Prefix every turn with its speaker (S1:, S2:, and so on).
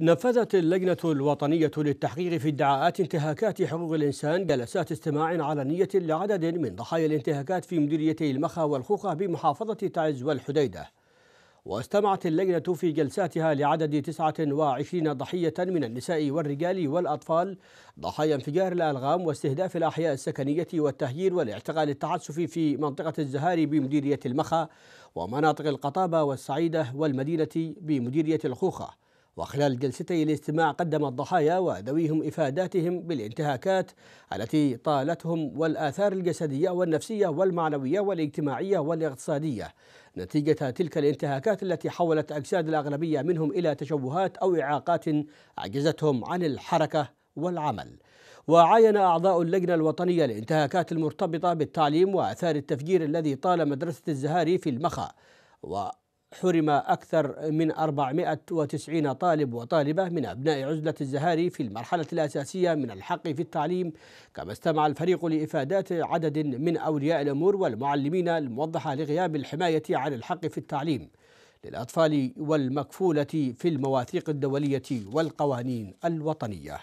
S1: نفذت اللجنة الوطنية للتحقيق في ادعاءات انتهاكات حقوق الإنسان جلسات استماع علنية لعدد من ضحايا الانتهاكات في مديريتي المخا والخوخة بمحافظة تعز والحديدة واستمعت اللجنة في جلساتها لعدد 29 ضحية من النساء والرجال والأطفال ضحايا انفجار الألغام واستهداف الأحياء السكنية والتهجير والاعتقال التعسفي في منطقة الزهاري بمديرية المخا ومناطق القطابة والسعيدة والمدينة بمديرية الخوخة وخلال جلستي الاستماع قدم الضحايا وذويهم إفاداتهم بالانتهاكات التي طالتهم والآثار الجسدية والنفسية والمعنوية والاجتماعية والاقتصادية نتيجة تلك الانتهاكات التي حولت أجساد الأغلبية منهم إلى تشوهات أو إعاقات عجزتهم عن الحركة والعمل وعاين أعضاء اللجنة الوطنية الانتهاكات المرتبطة بالتعليم وآثار التفجير الذي طال مدرسة الزهاري في المخا حرم أكثر من 490 طالب وطالبة من أبناء عزلة الزهاري في المرحلة الأساسية من الحق في التعليم كما استمع الفريق لإفادات عدد من أولياء الأمور والمعلمين الموضحة لغياب الحماية عن الحق في التعليم للأطفال والمكفولة في المواثيق الدولية والقوانين الوطنية